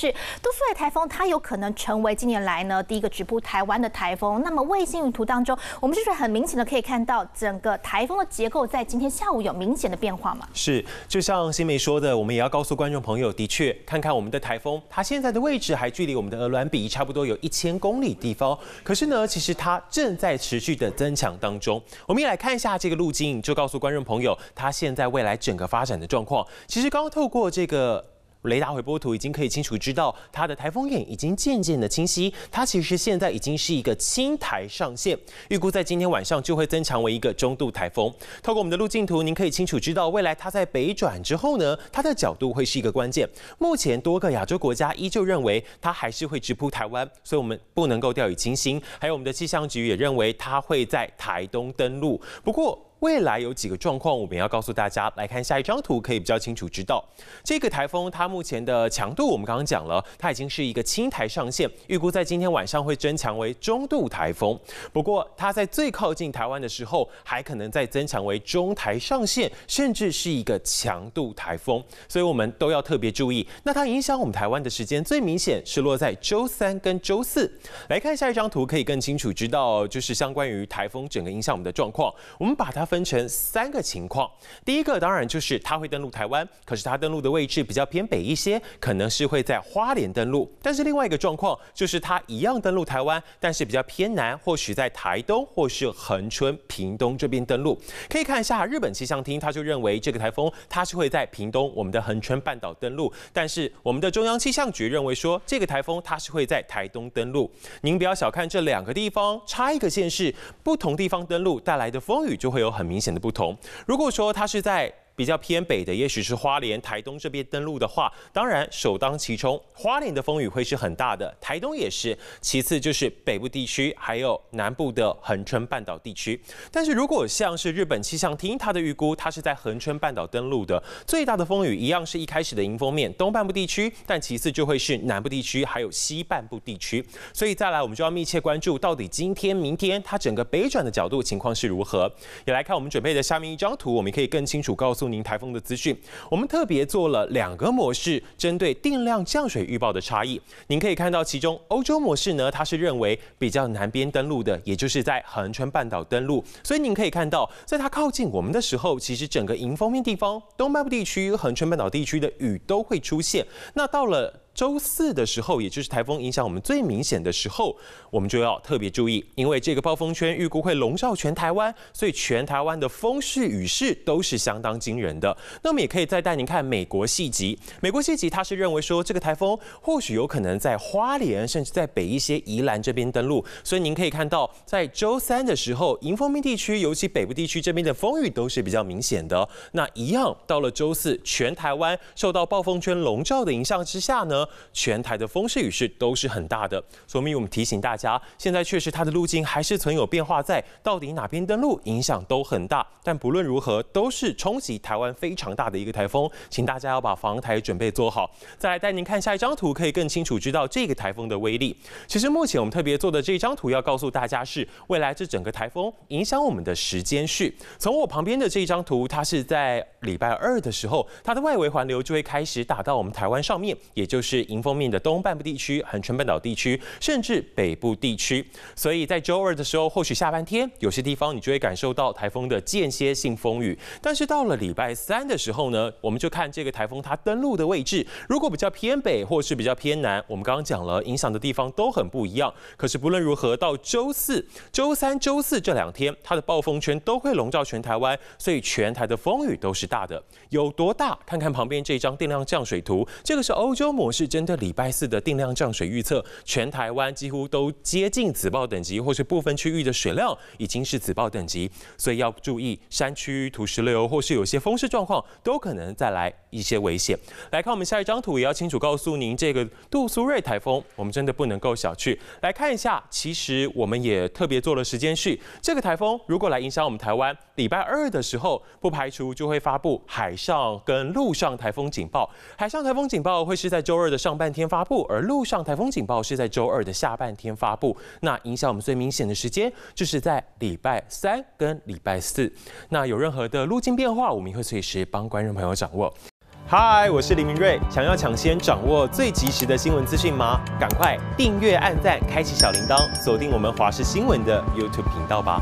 是，杜苏芮台风它有可能成为近年来呢第一个直扑台湾的台风。那么卫星云图当中，我们是不是很明显的可以看到整个台风的结构在今天下午有明显的变化吗？是，就像新梅说的，我们也要告诉观众朋友，的确，看看我们的台风，它现在的位置还距离我们的鹅尔比差不多有一千公里地方。可是呢，其实它正在持续的增强当中。我们也来看一下这个路径，就告诉观众朋友，它现在未来整个发展的状况。其实刚刚透过这个。雷达回波图已经可以清楚知道它的台风眼已经渐渐的清晰，它其实现在已经是一个轻台上线，预估在今天晚上就会增强为一个中度台风。透过我们的路径图，您可以清楚知道未来它在北转之后呢，它的角度会是一个关键。目前多个亚洲国家依旧认为它还是会直扑台湾，所以我们不能够掉以轻心。还有我们的气象局也认为它会在台东登陆，不过。未来有几个状况，我们要告诉大家。来看下一张图，可以比较清楚知道这个台风它目前的强度。我们刚刚讲了，它已经是一个轻台上线，预估在今天晚上会增强为中度台风。不过它在最靠近台湾的时候，还可能再增强为中台上线，甚至是一个强度台风。所以我们都要特别注意。那它影响我们台湾的时间最明显是落在周三跟周四。来看下一张图，可以更清楚知道就是相关于台风整个影响我们的状况。我们把它。分成三个情况，第一个当然就是它会登陆台湾，可是它登陆的位置比较偏北一些，可能是会在花莲登陆。但是另外一个状况就是它一样登陆台湾，但是比较偏南，或许在台东或是恒春、屏东这边登陆。可以看一下日本气象厅，他就认为这个台风它是会在屏东我们的恒春半岛登陆，但是我们的中央气象局认为说这个台风它是会在台东登陆。您不要小看这两个地方，差一个县市，不同地方登陆带来的风雨就会有很。很明显的不同。如果说他是在。比较偏北的，也许是花莲、台东这边登陆的话，当然首当其冲，花莲的风雨会是很大的，台东也是。其次就是北部地区，还有南部的恒春半岛地区。但是如果像是日本气象厅它的预估，它是在恒春半岛登陆的，最大的风雨一样是一开始的迎风面东半部地区，但其次就会是南部地区，还有西半部地区。所以再来，我们就要密切关注到底今天、明天它整个北转的角度情况是如何。也来看我们准备的下面一张图，我们可以更清楚告诉。您台风的资讯，我们特别做了两个模式，针对定量降水预报的差异。您可以看到，其中欧洲模式呢，它是认为比较南边登陆的，也就是在横穿半岛登陆。所以您可以看到，在它靠近我们的时候，其实整个迎风面地方，东半部地区、横穿半岛地区的雨都会出现。那到了周四的时候，也就是台风影响我们最明显的时候，我们就要特别注意，因为这个暴风圈预估会笼罩全台湾，所以全台湾的风势雨势都是相当惊人的。那么也可以再带您看美国细集，美国细集它是认为说这个台风或许有可能在花莲甚至在北一些宜兰这边登陆，所以您可以看到在周三的时候，迎风边地区，尤其北部地区这边的风雨都是比较明显的。那一样到了周四，全台湾受到暴风圈笼罩的影响之下呢？全台的风势雨势都是很大的，所以我们提醒大家，现在确实它的路径还是存有变化在，到底哪边登陆影响都很大。但不论如何，都是冲击台湾非常大的一个台风，请大家要把防台准备做好。再来带您看下一张图，可以更清楚知道这个台风的威力。其实目前我们特别做的这张图，要告诉大家是未来这整个台风影响我们的时间序。从我旁边的这一张图，它是在礼拜二的时候，它的外围环流就会开始打到我们台湾上面，也就是。是迎风面的东半部地区、横春半岛地区，甚至北部地区。所以在周二的时候，或许下半天有些地方你就会感受到台风的间歇性风雨。但是到了礼拜三的时候呢，我们就看这个台风它登陆的位置。如果比较偏北，或是比较偏南，我们刚刚讲了，影响的地方都很不一样。可是不论如何，到周四、周三、周四这两天，它的暴风圈都会笼罩全台湾，所以全台的风雨都是大的。有多大？看看旁边这张定量降水图，这个是欧洲模式。是针对礼拜四的定量降水预测，全台湾几乎都接近紫报等级，或是部分区域的水量已经是紫报等级，所以要注意山区土石流或是有些风势状况都可能再来。一些危险，来看我们下一张图，也要清楚告诉您，这个杜苏芮台风，我们真的不能够小觑。来看一下，其实我们也特别做了时间序，这个台风如果来影响我们台湾，礼拜二的时候，不排除就会发布海上跟陆上台风警报。海上台风警报会是在周二的上半天发布，而陆上台风警报是在周二的下半天发布。那影响我们最明显的时间就是在礼拜三跟礼拜四。那有任何的路径变化，我们会随时帮观众朋友掌握。嗨，我是林明瑞。想要抢先掌握最及时的新闻资讯吗？赶快订阅、按赞、开启小铃铛，锁定我们华视新闻的 YouTube 频道吧。